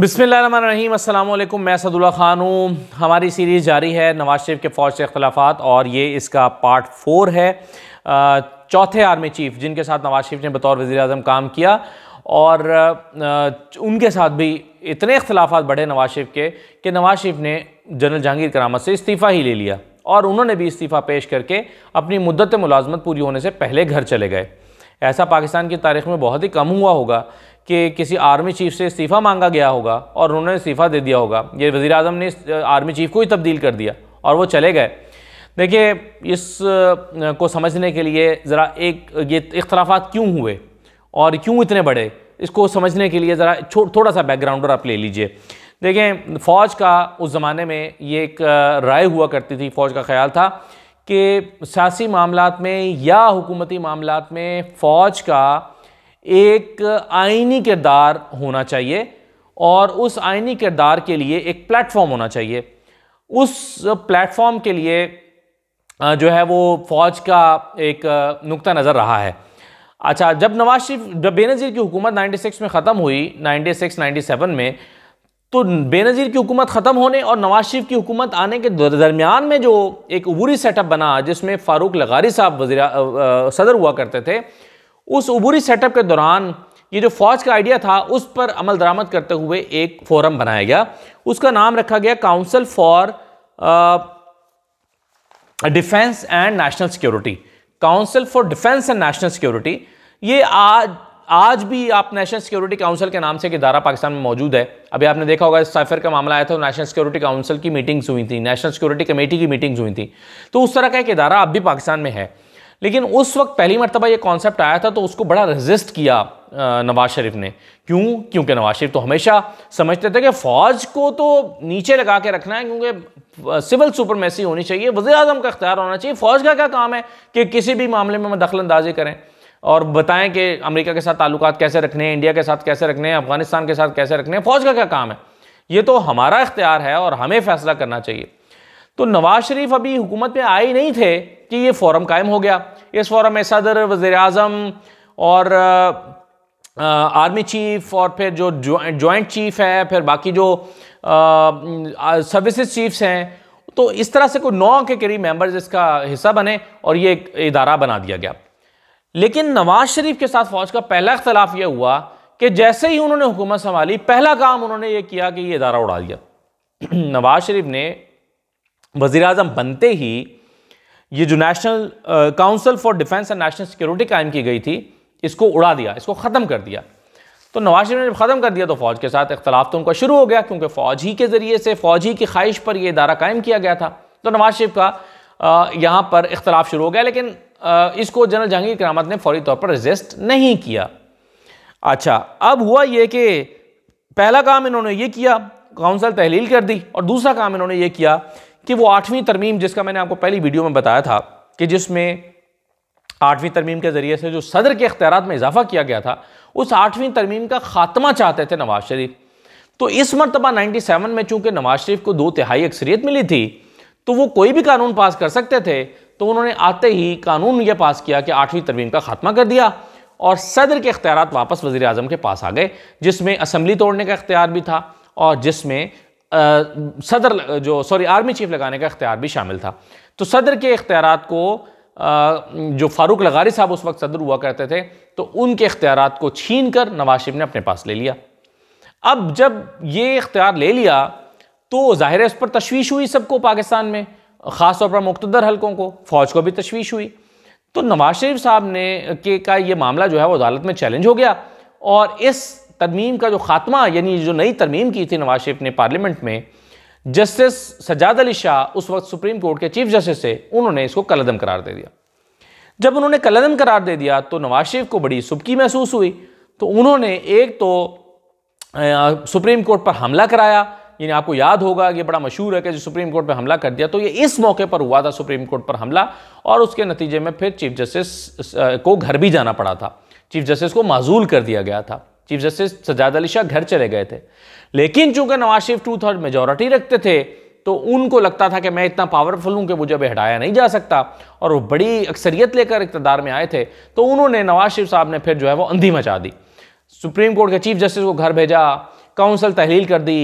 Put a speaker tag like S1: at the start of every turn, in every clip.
S1: बिसमीम अल्लाम मैं सदुल्ला ख़ान हूँ हमारी सीरीज़ जारी है नवाज शरीफ के फ़ौज से अख्तलाफात और ये इसका पार्ट फोर है चौथे आर्मी चीफ़ जिनके साथ नवाज शरीफ ने बतौर वज़ी अजम काम किया और उनके साथ भी इतने अख्तलाफात बढ़े नवाज शरीफ के कि नवाज शरीफ ने जनरल जहांगीर करामत से इस्तीफ़ा ही ले लिया और उन्होंने भी इस्तीफ़ा पेश करके अपनी मुद्दत मुलाजमत पूरी होने से पहले घर चले गए ऐसा पाकिस्तान की तारीख में बहुत ही कम हुआ होगा कि किसी आर्मी चीफ से इस्तीफ़ा मांगा गया होगा और उन्होंने इस्तीफ़ा दे दिया होगा ये वज़ी अजम ने आर्मी चीफ को ही तब्दील कर दिया और वो चले गए देखिए इस को समझने के लिए ज़रा एक ये इख्तलाफा क्यों हुए और क्यों इतने बड़े इसको समझने के लिए ज़रा थोड़ा सा बैकग्राउंड और आप ले लीजिए देखें फ़ौज का उस ज़माने में ये एक राय हुआ करती थी फ़ौज का ख्याल था कि सियासी मामला में या हुकूमती मामला में फ़ौज का एक आइनी किरदार होना चाहिए और उस आइनी किरदार के लिए एक प्लेटफॉर्म होना चाहिए उस प्लेटफॉर्म के लिए जो है वो फ़ौज का एक नुक्ता नज़र रहा है अच्छा जब नवाज शरीफ जब बेनज़ीर की हुकूमत 96 में ख़त्म हुई 96 97 में तो बेनज़ीर की हुकूमत ख़त्म होने और नवाज शरीफ की हुकूमत आने के दरमियान में जो एक बुरी सेटअप बना जिसमें फ़ारूक लगारी साहब वजी सदर हुआ करते थे उस उबूरी सेटअप के दौरान ये जो फौज का आइडिया था उस पर अमल दरामद करते हुए एक फोरम बनाया गया उसका नाम रखा गया council for defence and national security council for defence and national security ये आज आज भी आप नेशनल सिक्योरिटी काउंसिल के नाम से एक इदारा पाकिस्तान में मौजूद है अभी आपने देखा होगा इस साइफर का मामला आया था नेशनल सिक्योरिटी काउंसिल की मीटिंग्स हुई थी नेशनल सिक्योरिटी कमेटी की मीटिंग्स हुई थी तो उस तरह का एक इदारा अब भी पाकिस्तान में है लेकिन उस वक्त पहली मरतबा ये कॉन्सेप्ट आया था तो उसको बड़ा रजिस्ट किया नवाज शरीफ ने क्यों क्योंकि नवाज शरीफ तो हमेशा समझते थे कि फ़ौज को तो नीचे लगा के रखना है क्योंकि सिविल सुपरमेसी होनी चाहिए वजी अजम का अख्तियार होना चाहिए फ़ौज का क्या काम है कि किसी भी मामले में दखल अंदाजी करें और बताएं कि अमेरिका के साथ ताल्लुक कैसे रखने हैं इंडिया के साथ कैसे रखने हैं अफगानिस्तान के साथ कैसे रखने हैं फ़ौज का क्या काम है ये तो हमारा इख्तियार है और हमें फ़ैसला करना चाहिए तो नवाज शरीफ अभी हुकूमत में आए नहीं थे कि ये फोरम कायम हो गया इस फोरम में सदर वजे अजम और आर्मी चीफ और फिर जो जॉइंट चीफ है फिर बाकी जो सर्विसेज चीफ्स हैं तो इस तरह से कोई नौ के करीब मेंबर्स इसका हिस्सा बने और ये एक इदारा बना दिया गया लेकिन नवाज शरीफ के साथ फौज का पहला अख्तलाफ यह हुआ कि जैसे ही उन्होंने हुकूमत संभाली पहला काम उन्होंने ये किया कि ये इदारा उड़ा दिया नवाज शरीफ ने वजीर बनते ही ये जो national council for defence and national security कायम की गई थी इसको उड़ा दिया इसको ख़त्म कर दिया तो नवाज शरीफ ने जब ख़त्म कर दिया तो फ़ौज के साथ इख्तलाफ तो उनका शुरू हो गया क्योंकि फ़ौज ही के ज़रिए से फ़ौज ही की ख्वाहिश पर यह इदारा कायम किया गया था तो नवाज शरीफ का यहाँ पर इख्तलाफ शुरू हो गया लेकिन आ, इसको जनरल जहांगीर करामत ने फौरी तौर पर रजिस्ट नहीं किया अच्छा अब हुआ ये कि पहला काम इन्होंने ये किया काउंसिल तहलील कर दी और दूसरा काम इन्होंने ये किया कि वो आठवीं तरमीम जिसका मैंने आपको पहली वीडियो में बताया था कि जिसमें आठवीं तरमीम के ज़रिए से जो सदर के अख्तियार में इजाफा किया गया था उस आठवीं तरमीम का खात्मा चाहते थे नवाज शरीफ तो इस मरतबा 97 में चूंकि नवाज शरीफ को दो तिहाई अक्सरियत मिली थी तो वो कोई भी कानून पास कर सकते थे तो उन्होंने आते ही कानून ये पास किया कि आठवीं तरमीम का खात्मा कर दिया और सदर के अख्तियार वापस वजी अजम के पास आ गए जिसमें असम्बली तोड़ने का अख्तियार भी था और जिसमें सदर जो सॉरी आर्मी चीफ लगाने का इख्तियार भी शामिल था तो सदर के इख्तियार को जो फारूक लगारी साहब उस वक्त सदर हुआ करते थे तो उनके इख्तियार को छीन कर नवाज शरीफ ने अपने पास ले लिया अब जब ये इख्तियार ले लिया तो ज़ाहिर है उस पर तशवीश हुई सबको पाकिस्तान में ख़ास तौर पर मुख्तर हलकों को फ़ौज को भी तश्वीश हुई तो नवाज शरीफ साहब ने के का ये मामला जो है वो अदालत में चैलेंज हो गया और इस तरमीम का जो ख़ात्मा यानी जो नई तरमीम की थी नवाज शरीफ ने पार्लियामेंट में जस्टिस सजाद अली शाह उस वक्त सुप्रीम कोर्ट के चीफ जस्टिस थे उन्होंने इसको कलदम करार दे दिया जब उन्होंने कलदम करार दे दिया तो नवाज शरीफ को बड़ी सुबकी महसूस हुई तो उन्होंने एक तो सुप्रीम कोर्ट पर हमला कराया यानी आपको याद होगा ये बड़ा मशहूर है कि जो सुप्रीम कोर्ट पर हमला कर दिया तो ये इस मौके पर हुआ था सुप्रीम कोर्ट पर हमला और उसके नतीजे में फिर चीफ जस्टिस को घर भी जाना पड़ा था चीफ जस्टिस को माजूल कर दिया गया था चीफ जस्टिस सजाद अली शाह घर चले गए थे लेकिन चूंकि Nawaz Sharif two third majority रखते थे तो उनको लगता था कि मैं इतना पावरफुल हूं कि मुझे अभी हटाया नहीं जा सकता और वो बड़ी अक्सरियत लेकर इकतदार में आए थे तो उन्होंने नवाज शरीफ साहब ने फिर जो है वो अंधी मचा दी सुप्रीम कोर्ट के चीफ जस्टिस को घर भेजा काउंसिल तहलील कर दी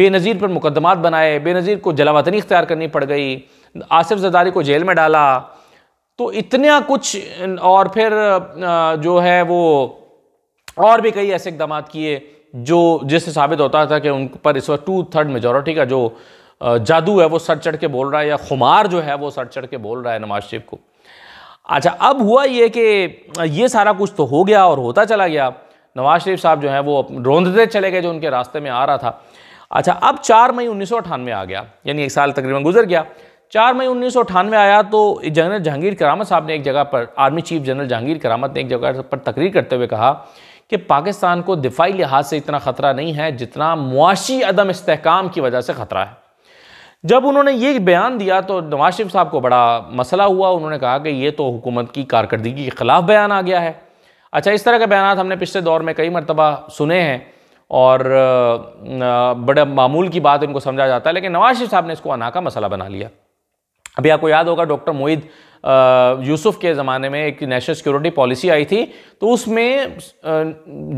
S1: बेनज़ीर पर मुकदमात बनाए बेनज़ीर को जलावतनी इख्तियार करनी पड़ गई आसिफ जदारी को जेल में डाला तो इतना कुछ और फिर जो है वो और भी कई ऐसे इकदाम किए जो जिससे साबित होता था कि उन पर इस वक्त टू थर्ड मेजोरिटी का जो जादू है वो सर चढ़ के बोल रहा है या खुमार जो है वो सर चढ़ के बोल रहा है नवाज शरीफ को अच्छा अब हुआ ये कि ये सारा कुछ तो हो गया और होता चला गया नवाज शरीफ साहब जो है वो रोंदते चले गए जो उनके रास्ते में आ रहा था अच्छा अब चार मई उन्नीस आ गया यानी एक साल तकरीबन गुजर गया चार मई उन्नीस आया तो जनरल जहांगीर करामत साहब ने एक जगह पर आर्मी चीफ जनरल जहांगीर करामत ने एक जगह पर तकरीर करते हुए कहा कि पाकिस्तान को दिफाई लिहाज से इतना ख़तरा नहीं है जितना मुआशी अदम इसकाम की वजह से ख़तरा है जब उन्होंने ये बयान दिया तो नवाज शरीफ साहब को बड़ा मसला हुआ उन्होंने कहा कि ये तो हुकूमत की कारकर्दगी के ख़िलाफ़ बयान आ गया है अच्छा इस तरह के बयान हमने पिछले दौर में कई मरतबा सुने हैं और बड़े मामूल की बात इनको समझा जाता है लेकिन नवाज शरीफ साहब ने इसको अना का मसला बना लिया अभी आपको याद होगा डॉक्टर मोहित यूसुफ के ज़माने में एक नेशनल सिक्योरिटी पॉलिसी आई थी तो उसमें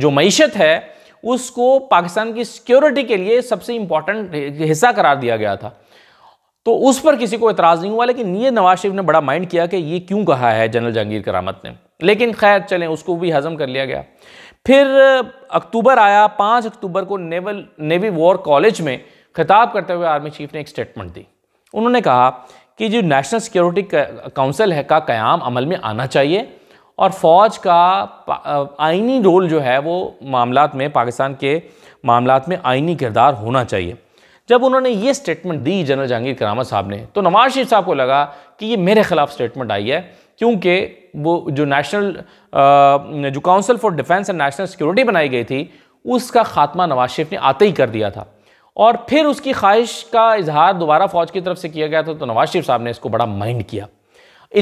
S1: जो मीशत है उसको पाकिस्तान की सिक्योरिटी के लिए सबसे इंपॉर्टेंट हिस्सा करार दिया गया था तो उस पर किसी को इतराज़ नहीं हुआ लेकिन ये नवाज शरीफ ने बड़ा माइंड किया कि ये क्यों कहा है जनरल जहांगीर करामत ने लेकिन खैर चलें उसको भी हज़म कर लिया गया फिर अक्टूबर आया पाँच अक्टूबर को नेवल नेवी वॉर कॉलेज में खिताब करते हुए आर्मी चीफ ने एक स्टेटमेंट दी उन्होंने कहा कि जो नेशनल सिक्योरिटी काउंसिल है का क़्याम अमल में आना चाहिए और फ़ौज का आइनी रोल जो है वो मामला में पाकिस्तान के मामला में आइनी किरदार होना चाहिए जब उन्होंने ये स्टेटमेंट दी जनरल जहांगीर करामत साहब ने तो नवाज शरीफ साहब को लगा कि ये मेरे ख़िलाफ़ स्टेटमेंट आई है क्योंकि वो जो नेशनल जो council for defence and national security बनाई गई थी उसका ख़ात्मा नवाज शरीफ ने आते ही कर दिया था और फिर उसकी ख्वाहिश का इजहार दोबारा फौज की तरफ से किया गया था तो नवाज शरीफ साहब ने इसको बड़ा माइंड किया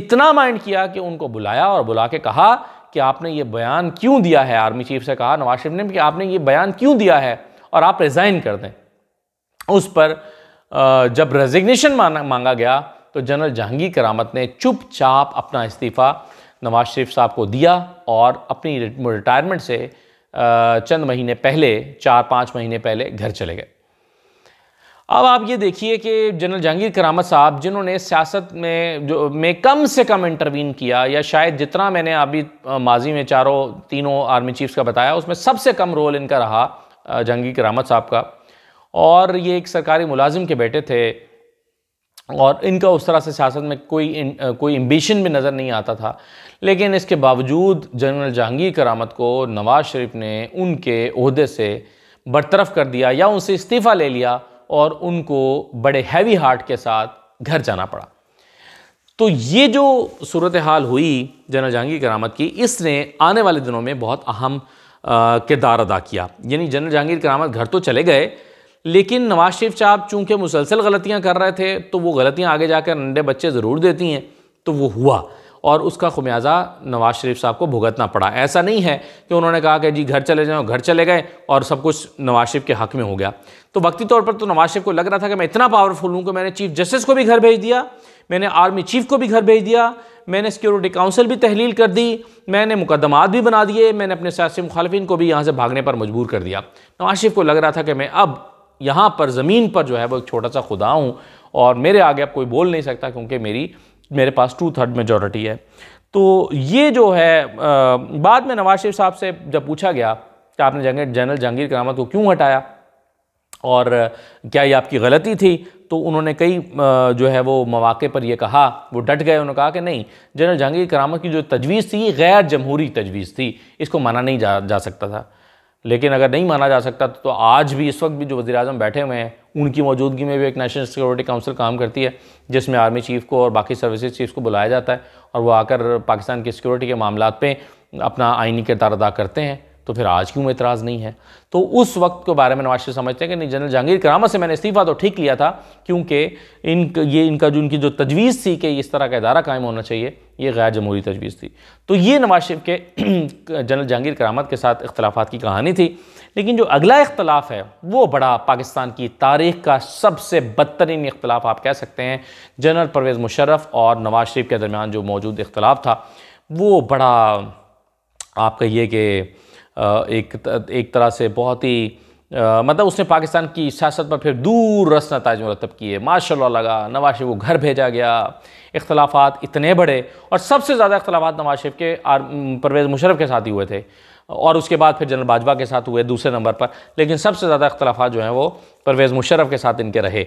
S1: इतना माइंड किया कि उनको बुलाया और बुला के कहा कि आपने ये बयान क्यों दिया है आर्मी चीफ से कहा नवाज शरीफ ने कि आपने ये बयान क्यों दिया है और आप रिज़ाइन कर दें उस पर जब रेजिग्नेशन मांगा गया तो जनरल जहांगीर करामत ने चुपचाप अपना इस्तीफ़ा नवाज शरीफ साहब को दिया और अपनी रिटायरमेंट से चंद महीने पहले चार पाँच महीने पहले घर चले गए अब आप ये देखिए कि जनरल जहांगीर करामत साहब जिन्होंने सियासत में जो में कम से कम इंटरवीन किया या शायद जितना मैंने अभी माजी में चारों तीनों आर्मी चीफ्स का बताया उसमें सबसे कम रोल इनका रहा जहांगीर करामत साहब का और ये एक सरकारी मुलाजिम के बेटे थे और इनका उस तरह से सियासत में कोई इन, कोई एम्बिशन भी नज़र नहीं आता था लेकिन इसके बावजूद जनरल जहांगीर करामत को नवाज़ शरीफ ने उनके अहदे से बरतरफ कर दिया या उनसे इस्तीफ़ा ले लिया और उनको बड़े हैवी हार्ट के साथ घर जाना पड़ा तो ये जो सूरत हाल हुई जनरल जहांगीर करामत की इसने आने वाले दिनों में बहुत अहम किरदार अदा किया यानी जनरल जहांगीर करामत घर तो चले गए लेकिन नवाज शरीफ साहब चूँकि मुसलसल गलतियाँ कर रहे थे तो वो गलतियाँ आगे जाकर नंडे बच्चे ज़रूर देती हैं तो वो हुआ और उसका खुमियाजा नवाज शरीफ साहब को भुगतना पड़ा ऐसा नहीं है कि उन्होंने कहा कि जी घर चले जाओ घर चले गए और सब कुछ नवाज शरीफ के हक में हो गया तो वक्ती तौर पर तो नवाज शरीफ को लग रहा था कि मैं इतना पावरफुल हूँ कि मैंने चीफ जस्टिस को भी घर भेज दिया मैंने आर्मी चीफ को भी घर भेज दिया मैंने सिक्योरिटी काउंसिल भी तहलील कर दी मैंने मुकदमात भी बना दिए मैंने अपने सियासी मुखालफन को भी यहाँ से भागने पर मजबूर कर दिया नवाज शरीफ को लग रहा था कि मैं अब यहाँ पर ज़मीन पर जो है वो एक छोटा सा खुदा हूँ और मेरे आगे अब कोई बोल नहीं सकता क्योंकि मेरी मेरे पास टू थर्ड मेजोरिटी है तो ये जो है आ, बाद में नवाज शरीफ साहब से जब पूछा गया कि आपने जंग जनरल जहांगीर करामत को क्यों हटाया और क्या ये आपकी गलती थी तो उन्होंने कई जो है वो मौाक़े पर यह कहा वो डट गए उन्होंने कहा कि नहीं जनरल जहांगीर करामत की जो तजवीज़ थी ये गैर जमहूरी तजवीज़ थी इसको माना नहीं जा, जा सकता था लेकिन अगर नहीं माना जा सकता तो आज भी इस वक्त भी जो वजी अजम बैठे हुए हैं उनकी मौजूदगी में भी एक नेशनल सिक्योरिटी काउंसिल काम करती है जिसमें आर्मी चीफ़ को और बाकी सर्विसेज चीफ़ को बुलाया जाता है और वो आकर पाकिस्तान की सिक्योरिटी के मामला पर अपना आइनी किरदार अदा करते हैं तो फिर आज क्यों एतराज़ नहीं है तो उस वक्त के बारे में नवाज शरीफ समझते हैं कि नहीं जनरल जहांगीर करामत से मैंने इस्तीफ़ा तो ठीक लिया था क्योंकि इन ये इनका जो इनकी जो तजवीज़ थी कि इस तरह का इदारा कायम होना चाहिए ये गैर जमहूरी तजवीज़ थी तो ये नवाज शरीफ के जनरल जहांगीर करामत के साथ इख्तलाफात की कहानी थी लेकिन जो अगला इख्तलाफ है वो बड़ा पाकिस्तान की तारीख का सबसे बदतरीन इख्तलाफ आप कह सकते हैं जनरल परवेज़ मुशर्रफ और नवाज शरीफ के दरमियान जो मौजूद इख्तलाफ था वो बड़ा आप कहिए कि एक एक तरह से बहुत ही मतलब उसने पाकिस्तान की सियासत पर फिर दूर रस ताज मरतब किए माशा लगा नवाज शरीफ को घर भेजा गया इख्तलाफात इतने बढ़े और सबसे ज़्यादा इख्लाफा नवाज शरीफ के परवेज़ मुशरफ के साथ ही हुए थे और उसके बाद फिर जनरल बाजवा के साथ हुए दूसरे नंबर पर लेकिन सबसे ज़्यादा इख्तलाफा जो हैं वो परवेज़ मुशरफ के साथ इनके रहे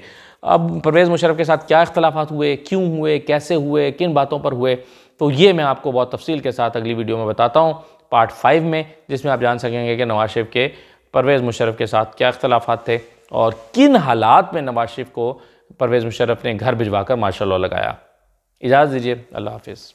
S1: अब परवेज़ मुशरफ के साथ क्या इख्तलाफात हुए क्यों हुए कैसे हुए किन बातों पर हुए तो ये मैं आपको बहुत तफसील के साथ अगली वीडियो में बताता हूँ पार्ट फाइव में जिसमें आप जान सकेंगे कि नवाज शरीफ के परवेज़ मुशरफ के साथ क्या अख्तलाफा थे और किन हालात में नवाज शरीफ को परवेज़ मुशरफ ने घर भिजवा कर मार्शल लॉ लगाया इजाज़त दीजिए अल्लाह हाफिज़